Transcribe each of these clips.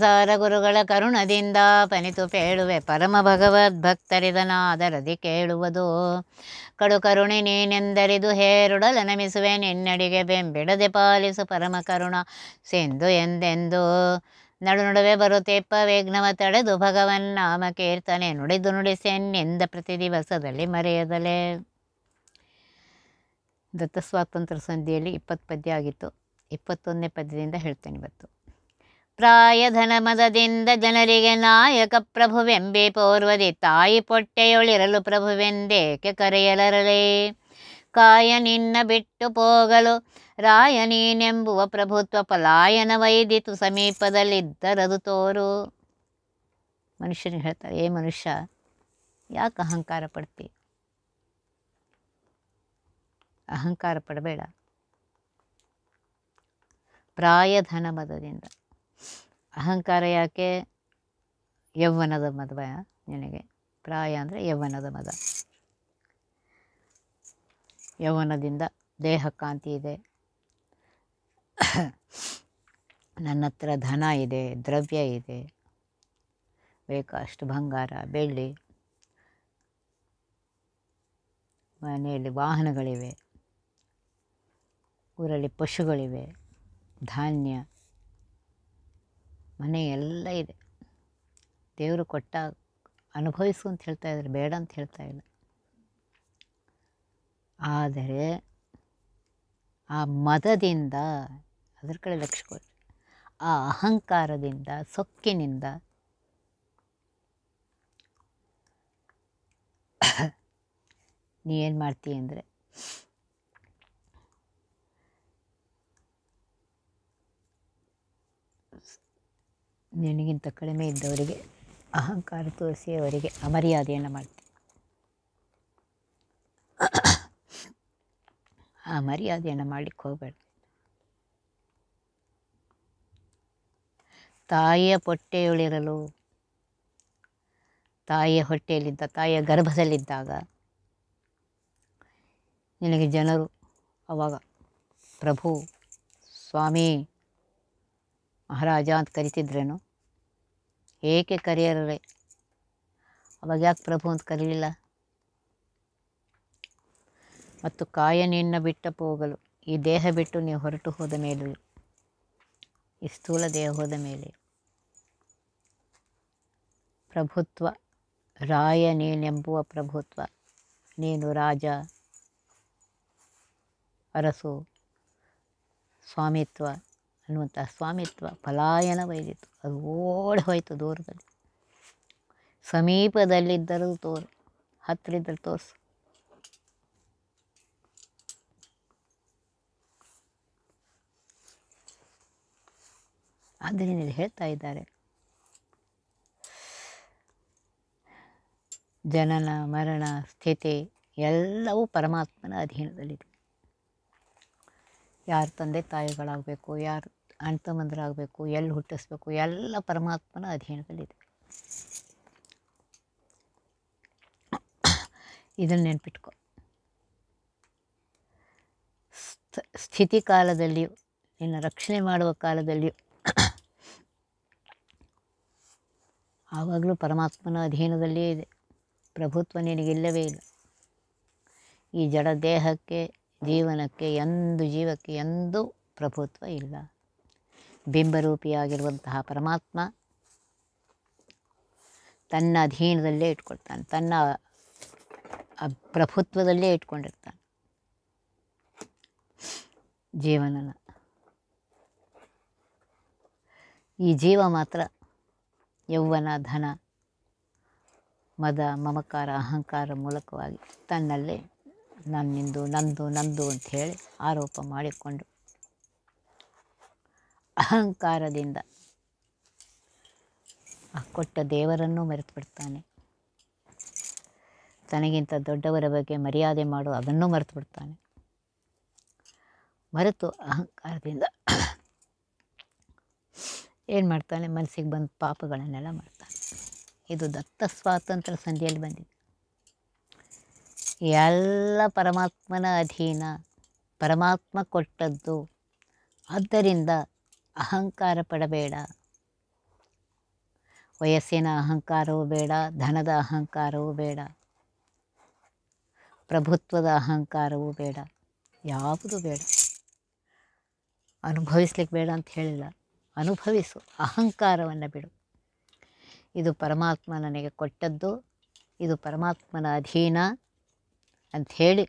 ಸಾರ ಗುರುಗಳ ಕರುಣದಿಂದ ಪನಿತು ಪೇಳುವೆ ಪರಮ ಭಗವದ್ ಅದರದಿ ಕೇಳುವುದು ಕಡು ಕರುಣೆ ನೀನೆಂದರಿದು ಹೇರುಡಲ ನಮಿಸುವೆ ನಿನ್ನಡಿಗೆ ಬೆಂಬಿಡದೆ ಪಾಲಿಸು ಪರಮ ಕರುಣ ಸಿಂಧು ಎಂದೆಂದು ನಡು ನಡುವೆ ಬರುತ್ತೆಪ್ಪ ವಿಘ್ನವ ತಡೆದು ಭಗವನ್ ನಾಮ ಕೀರ್ತನೆ ನುಡಿದು ನುಡಿಸೆನ್ನೆಂದ ಪ್ರತಿ ದಿವಸದಲ್ಲಿ ಮರೆಯದಲೇ ದತ್ತ ಸ್ವಾತಂತ್ರ್ಯ ಸಂಧಿಯಲ್ಲಿ ಇಪ್ಪತ್ತು ಪದ್ಯ ಆಗಿತ್ತು ಇಪ್ಪತ್ತೊಂದನೇ ಪದ್ಯದಿಂದ ಹೇಳ್ತೇನೆ ಇವತ್ತು ಮದದಿಂದ ಜನರಿಗೆ ನಾಯಕ ಪ್ರಭುವೆಂಬೆ ಪೋರ್ವದೆ ತಾಯಿ ಪೊಟ್ಟೆಯೊಳಿರಲು ಪ್ರಭುವೆಂದೇಕೆ ಕರೆಯಲರಲೇ ಕಾಯ ನಿನ್ನ ಬಿಟ್ಟು ಪೋಗಲು ರಾಯ ನೀನೆಂಬುವ ಪ್ರಭುತ್ವ ಪಲಾಯನ ವೈದಿತು ಸಮೀಪದಲ್ಲಿದ್ದರದು ತೋರು ಮನುಷ್ಯನಿಗೆ ಹೇಳ್ತಾರೆ ಏ ಮನುಷ್ಯ ಯಾಕೆ ಅಹಂಕಾರ ಪಡ್ತಿ ಅಹಂಕಾರ ಪಡಬೇಡ ಪ್ರಾಯಧನ ಮದದಿಂದ ಅಹಂಕಾರ ಯಾಕೆ ಯೌವನದ ಮದುವೆ ನಿನಗೆ ಪ್ರಾಯ ಅಂದರೆ ಯೌವನದ ಮದ ಯೌವನದಿಂದ ಕಾಂತಿ ಇದೆ ನನ್ನ ಹತ್ರ ಧನ ಇದೆ ದ್ರವ್ಯ ಇದೆ ಬೇಕಷ್ಟು ಬಂಗಾರ ಬೆಳ್ಳಿ ಮನೆಯಲ್ಲಿ ವಾಹನಗಳಿವೆ ಊರಲ್ಲಿ ಪಶುಗಳಿವೆ ಧಾನ್ಯ ಮನೆ ಎಲ್ಲ ಇದೆ ದೇವರು ಕೊಟ್ಟ ಅನುಭವಿಸು ಅಂತ ಹೇಳ್ತಾ ಇದ್ದಾರೆ ಬೇಡ ಅಂತ ಹೇಳ್ತಾ ಇಲ್ಲ ಆದರೆ ಆ ಮದದಿಂದ ಅದರ ಕಡೆ ಲಕ್ಷ ಆ ಅಹಂಕಾರದಿಂದ ಸೊಕ್ಕಿನಿಂದ ಏನು ಮಾಡ್ತೀಯ ಅಂದರೆ ನಿನಗಿಂತ ಕಡಿಮೆ ಇದ್ದವರಿಗೆ ಅಹಂಕಾರ ತೋರಿಸಿ ಅವರಿಗೆ ಅಮರ್ಯಾದೆಯನ್ನು ಮಾಡ್ತೀನಿ ಆ ಮರ್ಯಾದೆಯನ್ನು ಮಾಡಲಿಕ್ಕೆ ಹೋಗಬೇಡ ತಾಯಿಯ ಹೊಟ್ಟೆಯೊಳಿರಲು ತಾಯಿಯ ಹೊಟ್ಟೆಯಲ್ಲಿದ್ದ ತಾಯಿಯ ಗರ್ಭದಲ್ಲಿದ್ದಾಗ ನಿನಗೆ ಜನರು ಅವಾಗ ಪ್ರಭು ಸ್ವಾಮಿ ಮಹಾರಾಜ ಅಂತ ಕರಿತಿದ್ರೇನು ಏಕೆ ಕರೆಯರೇ ಅವಾಗ ಯಾಕೆ ಪ್ರಭು ಅಂತ ಕರೀಲಿಲ್ಲ ಮತ್ತು ಕಾಯ ನಿನ್ನ ಬಿಟ್ಟ ಹೋಗಲು ಈ ದೇಹ ಬಿಟ್ಟು ನೀವು ಹೊರಟು ಹೋದ ಮೇಲೂ ಈ ಸ್ಥೂಲ ದೇಹ ಹೋದ ಮೇಲೆ ಪ್ರಭುತ್ವ ರಾಯ ನೀನೆಂಬುವ ಪ್ರಭುತ್ವ ನೀನು ರಾಜ ಅರಸು ಸ್ವಾಮಿತ್ವ ಅನ್ನುವಂಥ ಸ್ವಾಮಿತ್ವ ಬೈದಿತ್ತು ಅದು ಓಡಿ ಹೋಯಿತು ದೂರದಲ್ಲಿ ಸಮೀಪದಲ್ಲಿದ್ದರೂ ತೋರು ಹತ್ತಿರದ್ದಲ್ಲಿ ತೋರಿಸು ಆದ್ದರಿಂದ ಇಲ್ಲಿ ಹೇಳ್ತಾ ಇದ್ದಾರೆ ಜನನ ಮರಣ ಸ್ಥಿತಿ ಎಲ್ಲವೂ ಪರಮಾತ್ಮನ ಅಧೀನದಲ್ಲಿದೆ ಯಾರು ತಂದೆ ತಾಯಿಗಳಾಗಬೇಕು ಯಾರು ಅಣ್ಣ ತಮ್ಮಂದರಾಗಬೇಕು ಎಲ್ಲಿ ಹುಟ್ಟಿಸ್ಬೇಕು ಎಲ್ಲ ಪರಮಾತ್ಮನ ಅಧೀನದಲ್ಲಿದೆ ಇದನ್ನು ನೆನ್ಪಿಟ್ಕೊ ಸ್ಥಿತಿ ಕಾಲದಲ್ಲಿಯೂ ನಿನ್ನ ರಕ್ಷಣೆ ಮಾಡುವ ಕಾಲದಲ್ಲಿಯೂ ಆವಾಗಲೂ ಪರಮಾತ್ಮನ ಅಧೀನದಲ್ಲಿಯೇ ಇದೆ ಪ್ರಭುತ್ವ ನಿನಗಿಲ್ಲವೇ ಇಲ್ಲ ಈ ಜಡ ದೇಹಕ್ಕೆ ಜೀವನಕ್ಕೆ ಎಂದು ಜೀವಕ್ಕೆ ಎಂದು ಪ್ರಭುತ್ವ ಇಲ್ಲ ಬಿಂಬರೂಪಿಯಾಗಿರುವಂತಹ ಪರಮಾತ್ಮ ತನ್ನ ಅಧೀನದಲ್ಲೇ ಇಟ್ಕೊಳ್ತಾನೆ ತನ್ನ ಪ್ರಭುತ್ವದಲ್ಲೇ ಇಟ್ಕೊಂಡಿರ್ತಾನೆ ಜೀವನನ ಈ ಜೀವ ಮಾತ್ರ ಯೌವನ ಧನ ಮದ ಮಮಕಾರ ಅಹಂಕಾರ ಮೂಲಕವಾಗಿ ತನ್ನಲ್ಲೇ ನನ್ನಿಂದು ನಂದು ನಂದು ಅಂತ ಹೇಳಿ ಆರೋಪ ಮಾಡಿಕೊಂಡು ಅಹಂಕಾರದಿಂದ ಆ ಕೊಟ್ಟ ದೇವರನ್ನು ಮರೆತು ಬಿಡ್ತಾನೆ ತನಗಿಂತ ದೊಡ್ಡವರ ಬಗ್ಗೆ ಮರ್ಯಾದೆ ಮಾಡು ಅದನ್ನು ಮರೆತು ಬಿಡ್ತಾನೆ ಮರೆತು ಅಹಂಕಾರದಿಂದ ಏನು ಮಾಡ್ತಾನೆ ಮನಸ್ಸಿಗೆ ಬಂದು ಪಾಪಗಳನ್ನೆಲ್ಲ ಮಾಡ್ತಾನೆ ಇದು ದತ್ತ ಸ್ವಾತಂತ್ರ್ಯ ಸಂಧಿಯಲ್ಲಿ ಬಂದಿದೆ ಎಲ್ಲ ಪರಮಾತ್ಮನ ಅಧೀನ ಪರಮಾತ್ಮ ಕೊಟ್ಟದ್ದು ಆದ್ದರಿಂದ ಅಹಂಕಾರ ಪಡಬೇಡ ವಯಸ್ಸಿನ ಅಹಂಕಾರವೂ ಬೇಡ ಧನದ ಅಹಂಕಾರವೂ ಬೇಡ ಪ್ರಭುತ್ವದ ಅಹಂಕಾರವೂ ಬೇಡ ಯಾವುದು ಬೇಡ ಅನುಭವಿಸ್ಲಿಕ್ಕೆ ಬೇಡ ಅಂತ ಹೇಳಿಲ್ಲ ಅನುಭವಿಸು ಅಹಂಕಾರವನ್ನು ಬಿಡು ಇದು ಪರಮಾತ್ಮ ನನಗೆ ಕೊಟ್ಟದ್ದು ಇದು ಪರಮಾತ್ಮನ ಅಧೀನ ಅಂಥೇಳಿ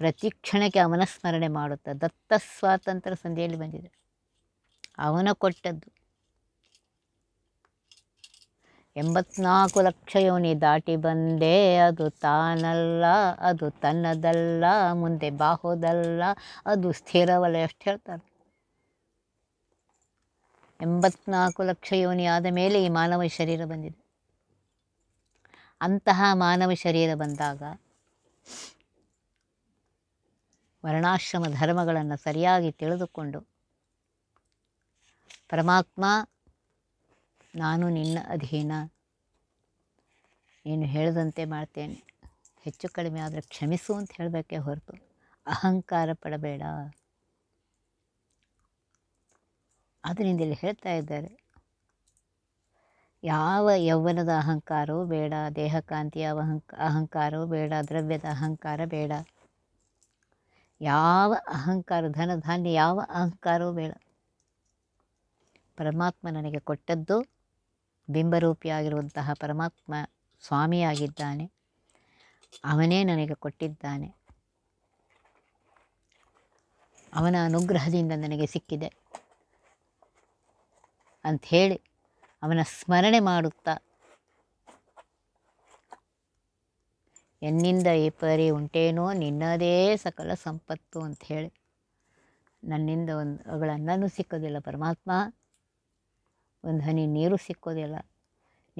ಪ್ರತಿ ಕ್ಷಣಕ್ಕೆ ಅವನ ಸ್ಮರಣೆ ಮಾಡುತ್ತಾ ದತ್ತ ಸ್ವಾತಂತ್ರ್ಯ ಸಂಧಿಯಲ್ಲಿ ಬಂದಿದೆ ಅವನ ಕೊಟ್ಟದ್ದು ಎಂಬತ್ನಾಲ್ಕು ಲಕ್ಷ ಯೋನಿ ದಾಟಿ ಬಂದೆ ಅದು ತಾನಲ್ಲ ಅದು ತನ್ನದಲ್ಲ ಮುಂದೆ ಬಾಹೋದಲ್ಲ ಅದು ಸ್ಥಿರವಲ್ಲ ಎಷ್ಟು ಹೇಳ್ತಾರೆ ಎಂಬತ್ನಾಲ್ಕು ಲಕ್ಷ ಯೋನಿ ಆದ ಮೇಲೆ ಈ ಮಾನವ ಶರೀರ ಬಂದಿದೆ ಅಂತಹ ಮಾನವ ಶರೀರ ಬಂದಾಗ ವರ್ಣಾಶ್ರಮ ಧರ್ಮಗಳನ್ನು ಸರಿಯಾಗಿ ತಿಳಿದುಕೊಂಡು ಪರಮಾತ್ಮ ನಾನು ನಿನ್ನ ಅಧೀನ ನೀನು ಹೇಳದಂತೆ ಮಾಡ್ತೇನೆ ಹೆಚ್ಚು ಕಡಿಮೆ ಆದರೆ ಕ್ಷಮಿಸು ಅಂತ ಹೇಳಬೇಕೆ ಹೊರತು ಅಹಂಕಾರ ಪಡಬೇಡ ಆದ್ದರಿಂದ ಇಲ್ಲಿ ಹೇಳ್ತಾ ಇದ್ದಾರೆ ಯಾವ ಯೌವನದ ಅಹಂಕಾರವೂ ಬೇಡ ದೇಹಕಾಂತಿಯ ಅಹಂಕ ಅಹಂಕಾರವೂ ಬೇಡ ದ್ರವ್ಯದ ಅಹಂಕಾರ ಬೇಡ ಯಾವ ಅಹಂಕಾರ ಧನ ಧಾನ್ಯ ಯಾವ ಅಹಂಕಾರವೂ ಬೇಡ ಪರಮಾತ್ಮ ನನಗೆ ಕೊಟ್ಟದ್ದು ಬಿಂಬರೂಪಿಯಾಗಿರುವಂತಹ ಪರಮಾತ್ಮ ಸ್ವಾಮಿಯಾಗಿದ್ದಾನೆ ಅವನೇ ನನಗೆ ಕೊಟ್ಟಿದ್ದಾನೆ ಅವನ ಅನುಗ್ರಹದಿಂದ ನನಗೆ ಸಿಕ್ಕಿದೆ ಅಂಥೇಳಿ ಅವನ ಸ್ಮರಣೆ ಎನ್ನಿಂದ ಈ ಪರಿ ಉಂಟೇನೋ ನಿನ್ನದೇ ಸಕಲ ಸಂಪತ್ತು ಅಂತ ಹೇಳಿ ನನ್ನಿಂದ ಒಂದು ಅಗಳ ಅನ್ನನು ಸಿಕ್ಕೋದಿಲ್ಲ ಪರಮಾತ್ಮ ಒಂದು ಹನಿ ನೀರು ಸಿಕ್ಕೋದಿಲ್ಲ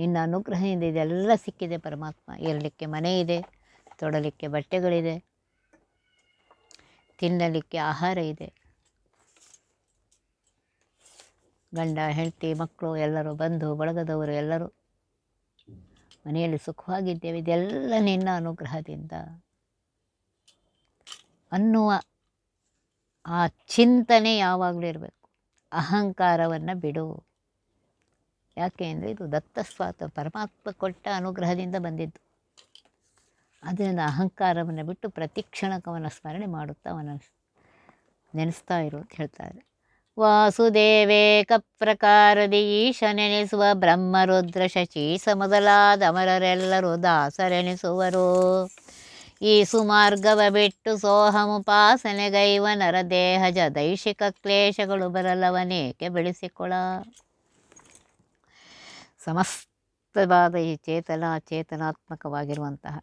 ನಿನ್ನ ಅನುಗ್ರಹದಿಂದ ಇದೆಲ್ಲ ಸಿಕ್ಕಿದೆ ಪರಮಾತ್ಮ ಇರಲಿಕ್ಕೆ ಮನೆ ಇದೆ ತೊಡಲಿಕ್ಕೆ ಬಟ್ಟೆಗಳಿದೆ ತಿನ್ನಲಿಕ್ಕೆ ಆಹಾರ ಇದೆ ಗಂಡ ಹೆಂಡತಿ ಮಕ್ಕಳು ಎಲ್ಲರೂ ಬಂಧು ಬಳಗದವರು ಎಲ್ಲರೂ ಮನೆಯಲ್ಲಿ ಸುಖವಾಗಿದ್ದೇವೆ ಇದೆಲ್ಲ ನಿನ್ನ ಅನುಗ್ರಹದಿಂದ ಅನ್ನುವ ಆ ಚಿಂತನೆ ಯಾವಾಗಲೂ ಇರಬೇಕು ಅಹಂಕಾರವನ್ನು ಬಿಡು ಯಾಕೆ ಅಂದರೆ ಇದು ದತ್ತಸ್ವಾತ ಪರಮಾತ್ಮ ಕೊಟ್ಟ ಅನುಗ್ರಹದಿಂದ ಬಂದಿದ್ದು ಅದರಿಂದ ಅಹಂಕಾರವನ್ನು ಬಿಟ್ಟು ಪ್ರತಿಕ್ಷಣಕವನ್ನು ಸ್ಮರಣೆ ಮಾಡುತ್ತಾ ಅವನ ನೆನೆಸ್ತಾ ಇರು ಅಂತ ಹೇಳ್ತಾರೆ ವಾಸುದೇವೇಕ ಪ್ರಕಾರದಿ ಈಶನೆನಿಸುವ ಬ್ರಹ್ಮರುದ್ರ ಶಚಿ ಸಮದಲಾದ ಅಮರರೆಲ್ಲರೂ ದಾಸರೆನಿಸುವರು ಈ ಸುಮಾರ್ಗವ ಬಿಟ್ಟು ಸೋಹಮುಪಾಸನೆಗೈವ ದೇಹಜ ದೈಶಿಕ ಕ್ಲೇಶಗಳು ಬರಲವನೇಕೆ ಬೆಳೆಸಿಕೊಳ ಸಮಸ್ತವಾದ ಈ ಚೇತನ ಚೇತನಾತ್ಮಕವಾಗಿರುವಂತಹ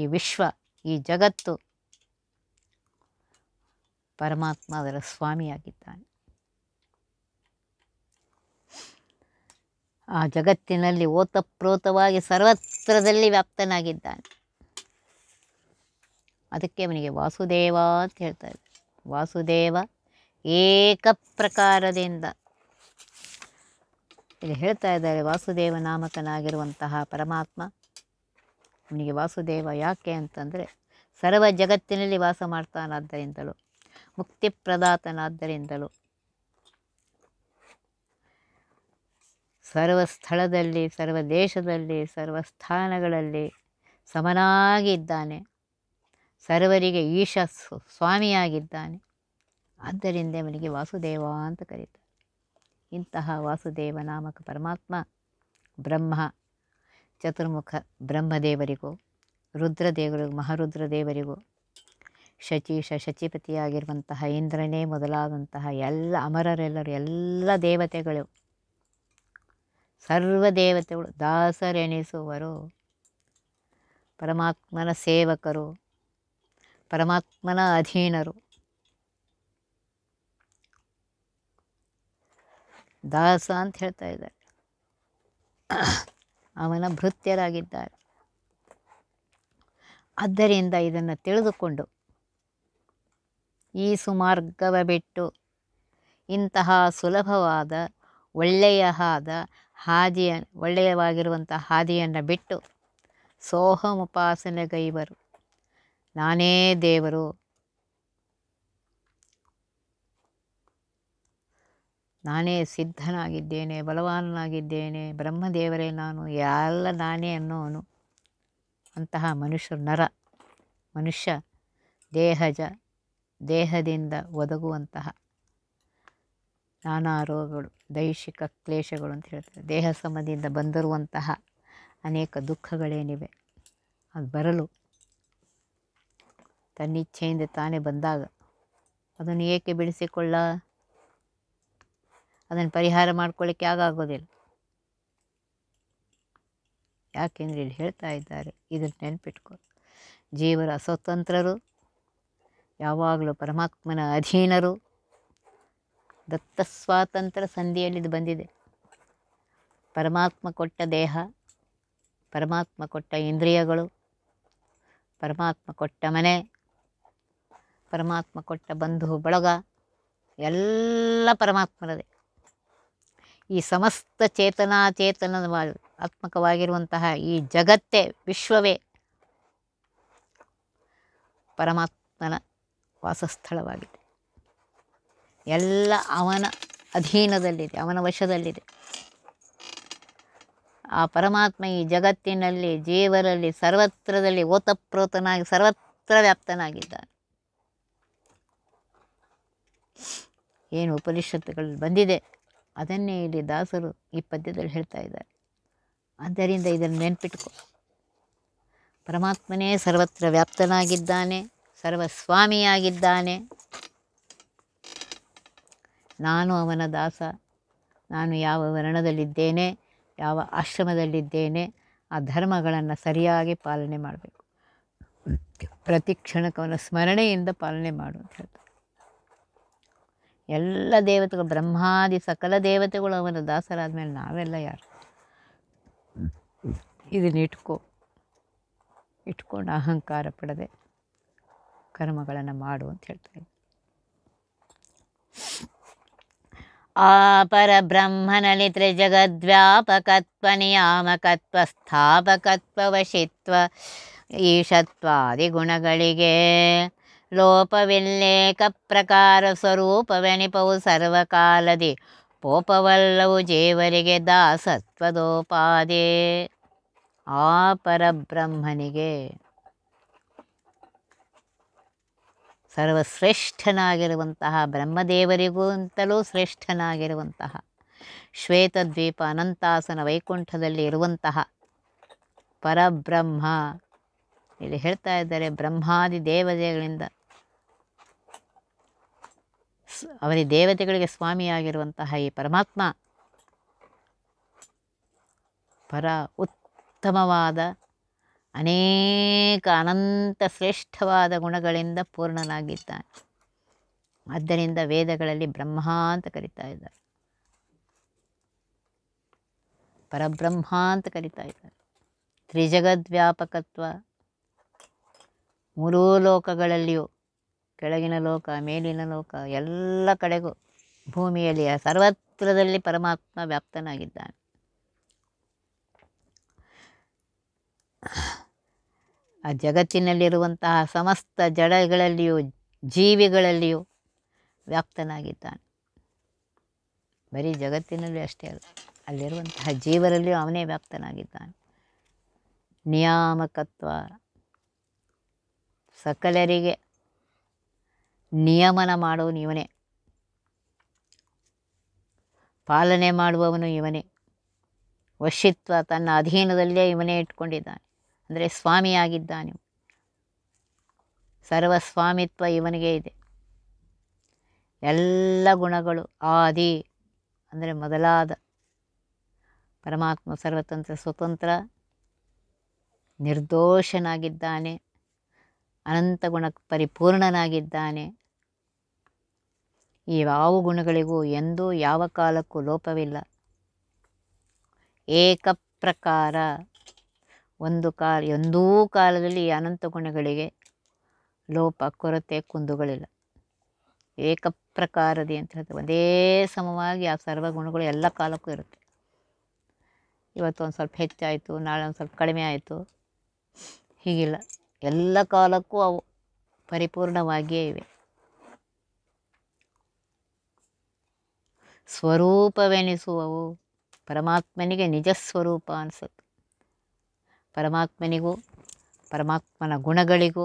ಈ ವಿಶ್ವ ಈ ಜಗತ್ತು ಪರಮಾತ್ಮ ಅದರ ಸ್ವಾಮಿಯಾಗಿದ್ದಾನೆ ಆ ಜಗತ್ತಿನಲ್ಲಿ ಓತಪ್ರೋತವಾಗಿ ಸರ್ವತ್ರದಲ್ಲಿ ವ್ಯಾಪ್ತನಾಗಿದ್ದಾನೆ ಅದಕ್ಕೆ ಅವನಿಗೆ ವಾಸುದೇವ ಅಂತ ಹೇಳ್ತಾರೆ ವಾಸುದೇವ ಏಕ ಪ್ರಕಾರದಿಂದ ಇಲ್ಲಿ ಹೇಳ್ತಾ ಇದ್ದಾರೆ ವಾಸುದೇವ ನಾಮಕನಾಗಿರುವಂತಹ ಪರಮಾತ್ಮ ಅವನಿಗೆ ವಾಸುದೇವ ಯಾಕೆ ಅಂತಂದರೆ ಸರ್ವ ಜಗತ್ತಿನಲ್ಲಿ ವಾಸ ಮಾಡ್ತಾನಾದ್ದರಿಂದಲೂ ಮುಕ್ತಿ ಪ್ರದಾತನಾದ್ದರಿಂದಲೂ ಸರ್ವ ಸ್ಥಳದಲ್ಲಿ ಸರ್ವ ದೇಶದಲ್ಲಿ ಸರ್ವ ಸ್ಥಾನಗಳಲ್ಲಿ ಸಮನಾಗಿದ್ದಾನೆ ಸರ್ವರಿಗೆ ಈಶ ಸ್ವಾಮಿಯಾಗಿದ್ದಾನೆ ಆದ್ದರಿಂದ ಅವನಿಗೆ ವಾಸುದೇವ ಅಂತ ಕರೀತಾರೆ ಇಂತಹ ವಾಸುದೇವ ನಾಮಕ ಪರಮಾತ್ಮ ಬ್ರಹ್ಮ ಚತುರ್ಮುಖ ಬ್ರಹ್ಮದೇವರಿಗೂ ರುದ್ರದೇವರಿಗೂ ಮಹಾರುದ್ರದೇವರಿಗೂ ದೇವರಿಗೂ ಶಚೀಶ ಶಚಿಪತಿಯಾಗಿರುವಂತಹ ಇಂದ್ರನೇ ಮೊದಲಾದಂತಹ ಎಲ್ಲ ಅಮರರೆಲ್ಲರೂ ಎಲ್ಲ ದೇವತೆಗಳು ಸರ್ವ ದೇವತೆಗಳು ದಾಸರೆಣಿಸುವರು ಪರಮಾತ್ಮನ ಸೇವಕರು ಪರಮಾತ್ಮನ ಅಧೀನರು ದಾಸ ಅಂತ ಹೇಳ್ತಾ ಇದ್ದಾರೆ ಅವನ ಭೃತ್ಯರಾಗಿದ್ದಾರೆ ಆದ್ದರಿಂದ ಇದನ್ನು ತಿಳಿದುಕೊಂಡು ಈ ಸುಮಾರ್ಗವ ಬಿಟ್ಟು ಇಂತಹ ಸುಲಭವಾದ ಒಳ್ಳೆಯ ಹಾದಿಯ ಒಳ್ಳೆಯವಾಗಿರುವಂಥ ಹಾದಿಯನ್ನು ಬಿಟ್ಟು ಸೋಹಮುಪಾಸನೆಗೈವರು ನಾನೇ ದೇವರು ನಾನೇ ಸಿದ್ಧನಾಗಿದ್ದೇನೆ ಬಲವಾನನಾಗಿದ್ದೇನೆ ಬ್ರಹ್ಮದೇವರೇ ನಾನು ಎಲ್ಲ ನಾನೇ ಅನ್ನೋನು ಅಂತಹ ಮನುಷ್ಯ ನರ ಮನುಷ್ಯ ದೇಹಜ ದೇಹದಿಂದ ಒದಗುವಂತಹ ನಾನಾ ರೋಗಗಳು ದೈಹಿಕ ಕ್ಲೇಶಗಳು ಅಂತ ಹೇಳ್ತಾರೆ ದೇಹ ಸಂಬಂಧಿಯಿಂದ ಬಂದಿರುವಂತಹ ಅನೇಕ ದುಃಖಗಳೇನಿವೆ ಅದು ಬರಲು ತನ್ನಿಚ್ಛೆಯಿಂದ ತಾನೇ ಬಂದಾಗ ಅದನ್ನು ಏಕೆ ಬಿಡಿಸಿಕೊಳ್ಳ ಅದನ್ನು ಪರಿಹಾರ ಮಾಡ್ಕೊಳ್ಳಿಕ್ಕೆ ಆಗೋದಿಲ್ಲ ಯಾಕೆಂದರೆ ಇಲ್ಲಿ ಹೇಳ್ತಾ ಇದ್ದಾರೆ ಇದನ್ನು ನೆನಪಿಟ್ಕೊ ಜೀವರ ಸ್ವತಂತ್ರರು ಯಾವಾಗಲೂ ಪರಮಾತ್ಮನ ಅಧೀನರು ದತ್ತ ಸ್ವಾತಂತ್ರ್ಯ ಸಂಧಿಯಲ್ಲಿ ಇದು ಬಂದಿದೆ ಪರಮಾತ್ಮ ಕೊಟ್ಟ ದೇಹ ಪರಮಾತ್ಮ ಕೊಟ್ಟ ಇಂದ್ರಿಯಗಳು ಪರಮಾತ್ಮ ಕೊಟ್ಟ ಮನೆ ಪರಮಾತ್ಮ ಕೊಟ್ಟ ಬಂಧು ಬಳಗ ಎಲ್ಲ ಪರಮಾತ್ಮರದೇ ಈ ಸಮಸ್ತ ಚೇತನಾಚೇತನ ಆತ್ಮಕವಾಗಿರುವಂತಹ ಈ ಜಗತ್ತೇ ವಿಶ್ವವೇ ಪರಮಾತ್ಮನ ವಾಸಸ್ಥಳವಾಗಿದೆ ಎಲ್ಲ ಅವನ ಅಧೀನದಲ್ಲಿದೆ ಅವನ ವಶದಲ್ಲಿದೆ ಆ ಪರಮಾತ್ಮ ಈ ಜಗತ್ತಿನಲ್ಲಿ ಜೀವರಲ್ಲಿ ಸರ್ವತ್ರದಲ್ಲಿ ಓತಪ್ರೋತನಾಗಿ ಸರ್ವತ್ರ ವ್ಯಾಪ್ತನಾಗಿದ್ದಾನೆ ಏನು ಉಪನಿಷತ್ತುಗಳಲ್ಲಿ ಬಂದಿದೆ ಅದನ್ನೇ ಇಲ್ಲಿ ದಾಸರು ಈ ಪದ್ಯದಲ್ಲಿ ಹೇಳ್ತಾ ಇದ್ದಾರೆ ಆದ್ದರಿಂದ ಇದನ್ನು ನೆನ್ಪಿಟ್ಕೋ ಪರಮಾತ್ಮನೇ ಸರ್ವತ್ರ ವ್ಯಾಪ್ತನಾಗಿದ್ದಾನೆ ಸರ್ವಸ್ವಾಮಿಯಾಗಿದ್ದಾನೆ ನಾನು ಅವನ ದಾಸ ನಾನು ಯಾವ ವರ್ಣದಲ್ಲಿದ್ದೇನೆ ಯಾವ ಆಶ್ರಮದಲ್ಲಿದ್ದೇನೆ ಆ ಧರ್ಮಗಳನ್ನು ಸರಿಯಾಗಿ ಪಾಲನೆ ಮಾಡಬೇಕು ಪ್ರತಿ ಕ್ಷಣಕ್ಕವನ ಸ್ಮರಣೆಯಿಂದ ಪಾಲನೆ ಮಾಡು ಅಂತ ಹೇಳ್ತಾರೆ ಎಲ್ಲ ದೇವತೆಗಳು ಬ್ರಹ್ಮಾದಿ ಸಕಲ ದೇವತೆಗಳು ಅವನ ದಾಸರಾದ ಮೇಲೆ ನಾವೆಲ್ಲ ಯಾರು ಇದನ್ನ ಇಟ್ಕೋ ಇಟ್ಕೊಂಡು ಅಹಂಕಾರ ಪಡದೆ ಕರ್ಮಗಳನ್ನು ಮಾಡು ಅಂತ ಹೇಳ್ತಾರೆ ಆ ಪರಬ್ರಹ್ಮನಲ್ಲಿ ತ್ರಿಜಗದ್ವ್ಯಾಪಕತ್ವ ನಿಯಾಮಕತ್ವ ಸ್ಥಾಪಕತ್ವ ವಶಿತ್ವ ಈಶತ್ವಾದಿ ಗುಣಗಳಿಗೆ ಲೋಪವಿಲ್ಲೇಕ ಪ್ರಕಾರ ಸ್ವರೂಪವೆನಿಪವು ಸರ್ವಕಾಲದಿ ಪೋಪವಲ್ಲವು ಜೇವರಿಗೆ ದಾಸತ್ವದೋಪಾದೆ ಆ ಪರಬ್ರಹ್ಮನಿಗೆ ಸರ್ವಶ್ರೇಷ್ಠನಾಗಿರುವಂತಹ ಬ್ರಹ್ಮದೇವರಿಗೂ ಅಂತಲೂ ಶ್ರೇಷ್ಠನಾಗಿರುವಂತಹ ಶ್ವೇತದ್ವೀಪ ಅನಂತಾಸನ ವೈಕುಂಠದಲ್ಲಿ ಇರುವಂತಹ ಪರಬ್ರಹ್ಮ ಇಲ್ಲಿ ಹೇಳ್ತಾ ಇದ್ದಾರೆ ಬ್ರಹ್ಮಾದಿ ದೇವತೆಗಳಿಂದ ಅವರಿ ದೇವತೆಗಳಿಗೆ ಸ್ವಾಮಿಯಾಗಿರುವಂತಹ ಈ ಪರಮಾತ್ಮ ಪರ ಉತ್ತಮವಾದ ಅನೇಕ ಅನಂತ ಶ್ರೇಷ್ಠವಾದ ಗುಣಗಳಿಂದ ಪೂರ್ಣನಾಗಿದ್ದಾನೆ ಆದ್ದರಿಂದ ವೇದಗಳಲ್ಲಿ ಬ್ರಹ್ಮ ಅಂತ ಕರಿತಾ ಇದ್ದಾರೆ ಪರಬ್ರಹ್ಮ ಅಂತ ಕರಿತಾ ಇದ್ದಾರೆ ತ್ರಿಜಗದ್ವ್ಯಾಪಕತ್ವ ಮೂರೂ ಲೋಕಗಳಲ್ಲಿಯೂ ಕೆಳಗಿನ ಲೋಕ ಮೇಲಿನ ಲೋಕ ಎಲ್ಲ ಕಡೆಗೂ ಭೂಮಿಯಲ್ಲಿ ಸರ್ವತ್ರದಲ್ಲಿ ಪರಮಾತ್ಮ ವ್ಯಾಪ್ತನಾಗಿದ್ದಾನೆ ಆ ಜಗತ್ತಿನಲ್ಲಿರುವಂತಹ ಸಮಸ್ತ ಜಡಗಳಲ್ಲಿಯೂ ಜೀವಿಗಳಲ್ಲಿಯೂ ವ್ಯಾಪ್ತನಾಗಿದ್ದಾನೆ ಬರೀ ಜಗತ್ತಿನಲ್ಲಿ ಅಷ್ಟೇ ಅಲ್ಲ ಅಲ್ಲಿರುವಂತಹ ಜೀವರಲ್ಲಿಯೂ ಅವನೇ ವ್ಯಾಪ್ತನಾಗಿದ್ದಾನೆ ನಿಯಾಮಕತ್ವ ಸಕಲರಿಗೆ ನಿಯಮನ ಮಾಡುವನು ಇವನೇ ಪಾಲನೆ ಮಾಡುವವನು ಇವನೇ ವಶಿತ್ವ ತನ್ನ ಅಧೀನದಲ್ಲೇ ಇವನೇ ಇಟ್ಕೊಂಡಿದ್ದಾನೆ ಅಂದರೆ ಸ್ವಾಮಿಯಾಗಿದ್ದಾನೆ ಸರ್ವಸ್ವಾಮಿತ್ವ ಇವನಿಗೆ ಇದೆ ಎಲ್ಲ ಗುಣಗಳು ಆದಿ ಅಂದರೆ ಮೊದಲಾದ ಪರಮಾತ್ಮ ಸರ್ವತಂತ್ರ ಸ್ವತಂತ್ರ ನಿರ್ದೋಷನಾಗಿದ್ದಾನೆ ಅನಂತ ಗುಣ ಪರಿಪೂರ್ಣನಾಗಿದ್ದಾನೆ ಈ ಯಾವ ಗುಣಗಳಿಗೂ ಎಂದೂ ಯಾವ ಕಾಲಕ್ಕೂ ಲೋಪವಿಲ್ಲ ಏಕಪ್ರಕಾರ ಒಂದು ಕಾಲ ಎಂದೂ ಕಾಲದಲ್ಲಿ ಅನಂತ ಗುಣಗಳಿಗೆ ಲೋಪ ಕೊರತೆ ಕುಂದುಗಳಿಲ್ಲ ಏಕಪ್ರಕಾರದಿ ಅಂತ ಹೇಳ್ತಾರೆ ಒಂದೇ ಸಮವಾಗಿ ಆ ಸರ್ವಗುಣಗಳು ಎಲ್ಲ ಕಾಲಕ್ಕೂ ಇರುತ್ತೆ ಇವತ್ತು ಒಂದು ಸ್ವಲ್ಪ ಹೆಚ್ಚಾಯಿತು ನಾಳೆ ಒಂದು ಸ್ವಲ್ಪ ಕಡಿಮೆ ಆಯಿತು ಹೀಗಿಲ್ಲ ಎಲ್ಲ ಕಾಲಕ್ಕೂ ಅವು ಪರಿಪೂರ್ಣವಾಗಿಯೇ ಇವೆ ಸ್ವರೂಪವೆನಿಸುವವು ಪರಮಾತ್ಮನಿಗೆ ನಿಜ ಸ್ವರೂಪ ಅನಿಸುತ್ತೆ ಪರಮಾತ್ಮನಿಗೂ ಪರಮಾತ್ಮನ ಗುಣಗಳಿಗೂ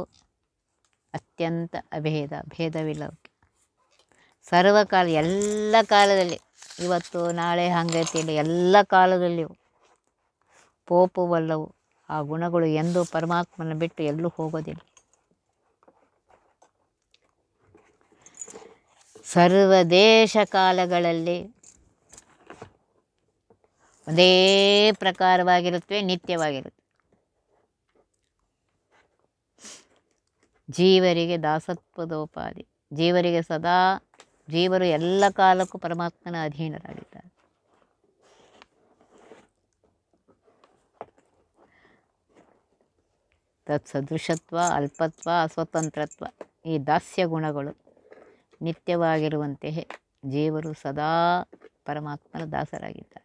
ಅತ್ಯಂತ ಅಭೇದ ಭೇದವಿಲ್ಲ ಸರ್ವಕಾಲ ಎಲ್ಲ ಕಾಲದಲ್ಲಿ ಇವತ್ತು ನಾಳೆ ತಿಳಿ ಎಲ್ಲ ಕಾಲದಲ್ಲಿಯೂ ಪೋಪುವಲ್ಲವು ಆ ಗುಣಗಳು ಎಂದೂ ಪರಮಾತ್ಮನ ಬಿಟ್ಟು ಎಲ್ಲೂ ಹೋಗೋದಿಲ್ಲ ಸರ್ವ ದೇಶ ಕಾಲಗಳಲ್ಲಿ ಒಂದೇ ಪ್ರಕಾರವಾಗಿರುತ್ತವೆ ನಿತ್ಯವಾಗಿರುತ್ತೆ ಜೀವರಿಗೆ ದಾಸತ್ವದೋಪಾದಿ ಜೀವರಿಗೆ ಸದಾ ಜೀವರು ಎಲ್ಲ ಕಾಲಕ್ಕೂ ಪರಮಾತ್ಮನ ಅಧೀನರಾಗಿದ್ದಾರೆ ತತ್ಸದೃಶತ್ವ ಅಲ್ಪತ್ವ ಸ್ವತಂತ್ರತ್ವ ಈ ದಾಸ್ಯ ಗುಣಗಳು ನಿತ್ಯವಾಗಿರುವಂತೆಯೇ ಜೀವರು ಸದಾ ಪರಮಾತ್ಮನ ದಾಸರಾಗಿದ್ದಾರೆ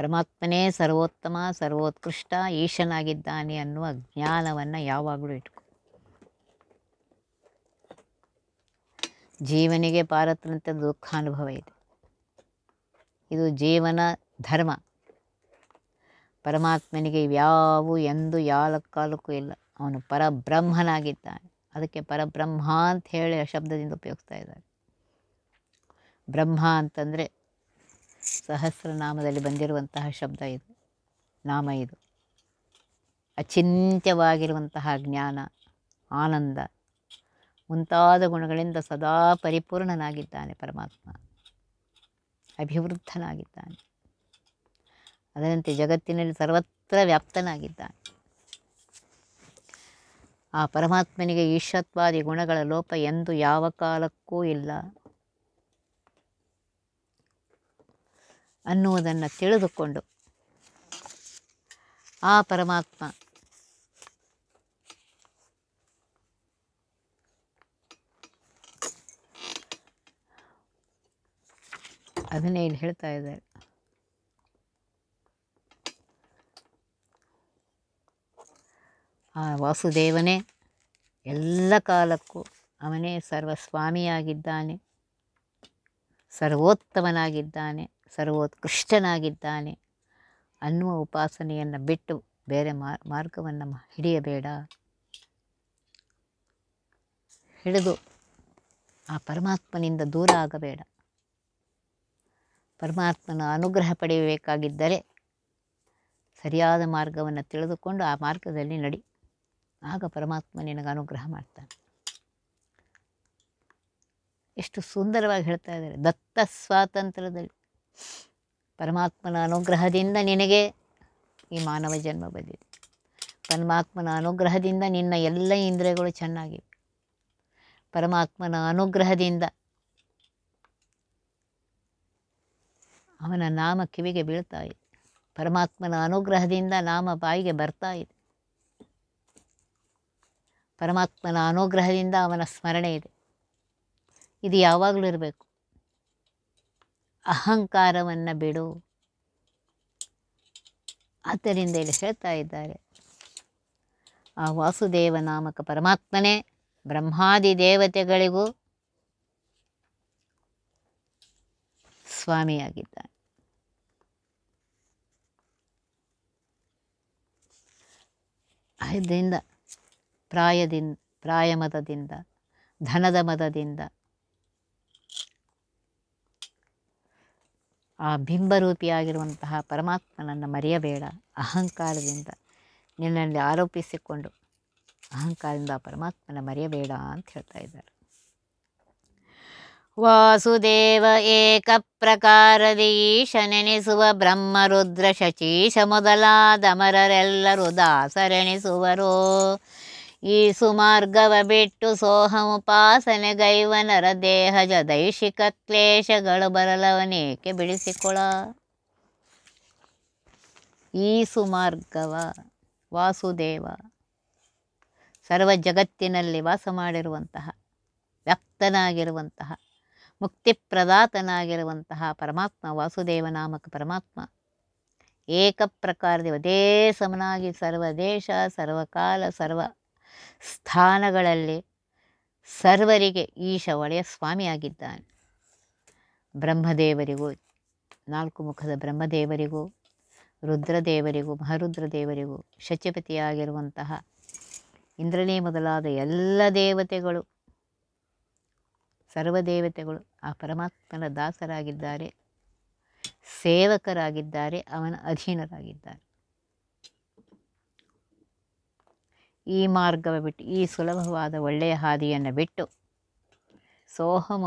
ಪರಮಾತ್ಮನೇ ಸರ್ವೋತ್ತಮ ಸರ್ವೋತ್ಕೃಷ್ಟ ಈಶನಾಗಿದ್ದಾನೆ ಅನ್ನುವ ಜ್ಞಾನವನ್ನು ಯಾವಾಗಲೂ ಇಟ್ಕೊ ಜೀವನಿಗೆ ಪಾರತ್ರಂತ ದುಃಖಾನುಭವ ಇದೆ ಇದು ಜೀವನ ಧರ್ಮ ಪರಮಾತ್ಮನಿಗೆ ಇವ್ಯಾವು ಎಂದು ಯಾವ ಕಾಲಕ್ಕೂ ಇಲ್ಲ ಅವನು ಪರಬ್ರಹ್ಮನಾಗಿದ್ದಾನೆ ಅದಕ್ಕೆ ಪರಬ್ರಹ್ಮ ಅಂತ ಹೇಳಿ ಆ ಶಬ್ದದಿಂದ ಉಪಯೋಗಿಸ್ತಾ ಇದ್ದಾರೆ ಬ್ರಹ್ಮ ಅಂತಂದರೆ ಸಹಸ್ರನಾಮದಲ್ಲಿ ಬಂದಿರುವಂತಹ ಶಬ್ದ ಇದು ನಾಮ ಇದು ಅಚಿಂತ್ಯವಾಗಿರುವಂತಹ ಜ್ಞಾನ ಆನಂದ ಮುಂತಾದ ಗುಣಗಳಿಂದ ಸದಾ ಪರಿಪೂರ್ಣನಾಗಿದ್ದಾನೆ ಪರಮಾತ್ಮ ಅಭಿವೃದ್ಧನಾಗಿದ್ದಾನೆ ಅದರಂತೆ ಜಗತ್ತಿನಲ್ಲಿ ಸರ್ವತ್ರ ವ್ಯಾಪ್ತನಾಗಿದ್ದಾನೆ ಆ ಪರಮಾತ್ಮನಿಗೆ ಈಶ್ವತ್ವಾದಿ ಗುಣಗಳ ಲೋಪ ಎಂದು ಯಾವ ಕಾಲಕ್ಕೂ ಇಲ್ಲ ಅನ್ನುವುದನ್ನು ತಿಳಿದುಕೊಂಡು ಆ ಪರಮಾತ್ಮ ಅದನ್ನೇ ಇಲ್ಲಿ ಹೇಳ್ತಾ ಇದ್ದಾರೆ ಆ ವಾಸುದೇವನೇ ಎಲ್ಲ ಕಾಲಕ್ಕೂ ಅವನೇ ಸರ್ವಸ್ವಾಮಿಯಾಗಿದ್ದಾನೆ ಸರ್ವೋತ್ತಮನಾಗಿದ್ದಾನೆ ಸರ್ವೋತ್ಕೃಷ್ಟನಾಗಿದ್ದಾನೆ ಅನ್ನುವ ಉಪಾಸನೆಯನ್ನು ಬಿಟ್ಟು ಬೇರೆ ಮಾರ್ಗವನ್ನು ಹಿಡಿಯಬೇಡ ಹಿಡಿದು ಆ ಪರಮಾತ್ಮನಿಂದ ದೂರ ಆಗಬೇಡ ಪರಮಾತ್ಮನ ಅನುಗ್ರಹ ಪಡೆಯಬೇಕಾಗಿದ್ದರೆ ಸರಿಯಾದ ಮಾರ್ಗವನ್ನು ತಿಳಿದುಕೊಂಡು ಆ ಮಾರ್ಗದಲ್ಲಿ ನಡಿ ಆಗ ಪರಮಾತ್ಮ ನಿನಗೆ ಅನುಗ್ರಹ ಮಾಡ್ತಾನೆ ಎಷ್ಟು ಸುಂದರವಾಗಿ ಹೇಳ್ತಾ ಇದ್ದಾರೆ ದತ್ತ ಸ್ವಾತಂತ್ರ್ಯದಲ್ಲಿ ಪರಮಾತ್ಮನ ಅನುಗ್ರಹದಿಂದ ನಿನಗೆ ಈ ಮಾನವ ಜನ್ಮ ಬಂದಿದೆ ಪರಮಾತ್ಮನ ಅನುಗ್ರಹದಿಂದ ನಿನ್ನ ಎಲ್ಲ ಇಂದ್ರಿಯಗಳು ಚೆನ್ನಾಗಿವೆ ಪರಮಾತ್ಮನ ಅನುಗ್ರಹದಿಂದ ಅವನ ನಾಮ ಕಿವಿಗೆ ಬೀಳ್ತಾ ಇದೆ ಪರಮಾತ್ಮನ ಅನುಗ್ರಹದಿಂದ ನಾಮ ಬಾಯಿಗೆ ಬರ್ತಾ ಇದೆ ಪರಮಾತ್ಮನ ಅನುಗ್ರಹದಿಂದ ಅವನ ಸ್ಮರಣೆ ಇದೆ ಇದು ಯಾವಾಗಲೂ ಇರಬೇಕು ಅಹಂಕಾರವನ್ನು ಬಿಡು ಆದ್ದರಿಂದ ಇಲ್ಲಿ ಹೇಳ್ತಾ ಇದ್ದಾರೆ ಆ ವಾಸುದೇವ ನಾಮಕ ಪರಮಾತ್ಮನೇ ಬ್ರಹ್ಮಾದಿ ದೇವತೆಗಳಿಗೂ ಸ್ವಾಮಿಯಾಗಿದ್ದಾನೆ ಇದರಿಂದ ಪ್ರಾಯದಿಂದ ಪ್ರಾಯ ಮತದಿಂದ ಧನದ ಮತದಿಂದ ಆ ಬಿಂಬರೂಪಿಯಾಗಿರುವಂತಹ ಪರಮಾತ್ಮನನ್ನು ಮರೆಯಬೇಡ ಅಹಂಕಾರದಿಂದ ನಿನ್ನಲ್ಲಿ ಆರೋಪಿಸಿಕೊಂಡು ಅಹಂಕಾರದಿಂದ ಪರಮಾತ್ಮನ ಮರೆಯಬೇಡ ಅಂತ ಹೇಳ್ತಾ ಇದ್ದಾರೆ ವಾಸುದೇವ ಏಕ ಬ್ರಹ್ಮ ಬ್ರಹ್ಮರುದ್ರ ಶಚೀಶ ಮೊದಲಾದ ಮರರೆಲ್ಲರೂ ದಾಸರೆಣಿಸುವರು ಈ ಸುಮಾರ್ಗವ ಬಿಟ್ಟು ಗೈವನರ ದೇಹಜ ದೈಶಿಕ ಕ್ಲೇಶಗಳು ಬರಲವನೇಕೆ ಬಿಡಿಸಿಕೊಳ ಈ ಸುಮಾರ್ಗವ ವಾಸುದೇವ ಸರ್ವ ಜಗತ್ತಿನಲ್ಲಿ ವಾಸ ಮಾಡಿರುವಂತಹ ವ್ಯಕ್ತನಾಗಿರುವಂತಹ ಮುಕ್ತಿಪ್ರದಾತನಾಗಿರುವಂತಹ ಪರಮಾತ್ಮ ವಾಸುದೇವ ನಾಮಕ ಪರಮಾತ್ಮ ಏಕ ಪ್ರಕಾರದ ಅದೇ ಸಮನಾಗಿ ಸರ್ವ ದೇಶ ಸರ್ವಕಾಲ ಸರ್ವ ಸ್ಥಾನಗಳಲ್ಲಿ ಸರ್ವರಿಗೆ ಈಶ ಒಳೆಯ ಸ್ವಾಮಿಯಾಗಿದ್ದಾನೆ ಬ್ರಹ್ಮದೇವರಿಗೂ ನಾಲ್ಕು ಮುಖದ ಬ್ರಹ್ಮದೇವರಿಗೂ ರುದ್ರದೇವರಿಗೂ ಮಹರುದ್ರದೇವರಿಗೂ ಶಚಪತಿಯಾಗಿರುವಂತಹ ಇಂದ್ರನೇ ಮೊದಲಾದ ಎಲ್ಲ ದೇವತೆಗಳು ಸರ್ವದೇವತೆಗಳು ಆ ಪರಮಾತ್ಮನ ದಾಸರಾಗಿದ್ದಾರೆ ಸೇವಕರಾಗಿದ್ದಾರೆ ಅವನ ಅಧೀನರಾಗಿದ್ದಾರೆ ಈ ಮಾರ್ಗವ ಬಿಟ್ಟು ಈ ಸುಲಭವಾದ ಒಳ್ಳೆಯ ಹಾದಿಯನ್ನು ಬಿಟ್ಟು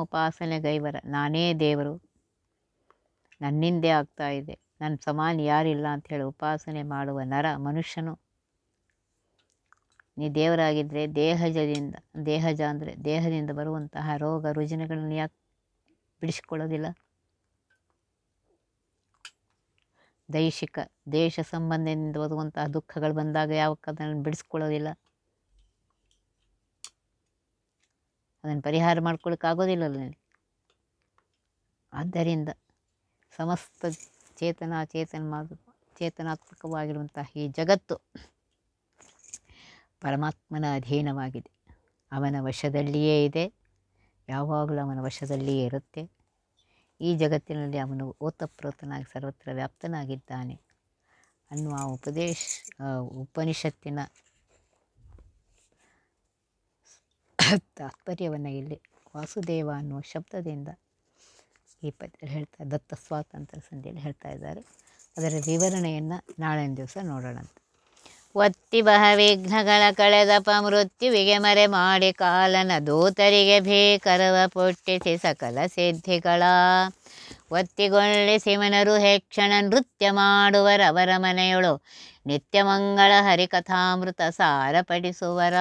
ಉಪಾಸನೆ ಗೈವರ ನಾನೇ ದೇವರು ನನ್ನಿಂದೆ ಆಗ್ತಾ ಇದೆ ನನ್ನ ಸಮಾನ ಯಾರಿಲ್ಲ ಹೇಳಿ ಉಪಾಸನೆ ಮಾಡುವ ನರ ಮನುಷ್ಯನು ನೀ ದೇವರಾಗಿದ್ದರೆ ದೇಹಜದಿಂದ ದೇಹಜ ಅಂದರೆ ದೇಹದಿಂದ ಬರುವಂತಹ ರೋಗ ರುಜಿನಗಳನ್ನು ಯಾಕೆ ಬಿಡಿಸ್ಕೊಳ್ಳೋದಿಲ್ಲ ದೈಹಿಕ ದೇಶ ಸಂಬಂಧದಿಂದ ಓದುವಂತಹ ದುಃಖಗಳು ಬಂದಾಗ ಯಾವ ಅದನ್ನು ಬಿಡಿಸ್ಕೊಳ್ಳೋದಿಲ್ಲ ಅದನ್ನು ಪರಿಹಾರ ಮಾಡ್ಕೊಳ್ಳೋಕ್ಕಾಗೋದಿಲ್ಲ ನನಗೆ ಆದ್ದರಿಂದ ಸಮಸ್ತ ಚೇತನ ಚೇತನ ಚೇತನಾತ್ಮಕವಾಗಿರುವಂತಹ ಈ ಜಗತ್ತು ಪರಮಾತ್ಮನ ಅಧೀನವಾಗಿದೆ ಅವನ ವಶದಲ್ಲಿಯೇ ಇದೆ ಯಾವಾಗಲೂ ಅವನ ವಶದಲ್ಲಿಯೇ ಇರುತ್ತೆ ಈ ಜಗತ್ತಿನಲ್ಲಿ ಅವನು ಓತಪ್ರೋತನಾಗಿ ಸರ್ವತ್ರ ವ್ಯಾಪ್ತನಾಗಿದ್ದಾನೆ ಅನ್ನುವ ಉಪದೇಶ ಉಪನಿಷತ್ತಿನ ತಾತ್ಪರ್ಯವನ್ನು ಇಲ್ಲಿ ವಾಸುದೇವ ಅನ್ನುವ ಶಬ್ದದಿಂದ ಈ ಪದ್ಯ ಹೇಳ್ತಾ ದತ್ತ ಸ್ವಾತಂತ್ರ್ಯ ಸಂಧಿಯಲ್ಲಿ ಹೇಳ್ತಾ ಇದ್ದಾರೆ ಅದರ ವಿವರಣೆಯನ್ನು ನಾಳೆ ದಿವಸ ಅಂತ ಒತ್ತಿ ಬಹವಿಘ್ನಗಳ ಕಳೆದಪ ಮೃತ್ಯುವಿಗೆ ಮರೆ ಮಾಡಿ ಕಾಲನ ದೂತರಿಗೆ ಭೀಕರವ ಪುಟ್ಟಿಸಿ ಸಕಲ ಸಿದ್ಧಿಗಳ ಒತ್ತಿಗೊಳ್ಳಿ ಮನರು ಹೇಕ್ಷಣ ನೃತ್ಯ ಮಾಡುವರವರ ಮನೆಯೊಳು ನಿತ್ಯ ಮಂಗಳ ಹರಿಕಥಾಮೃತ ಸಾರಪಡಿಸುವರ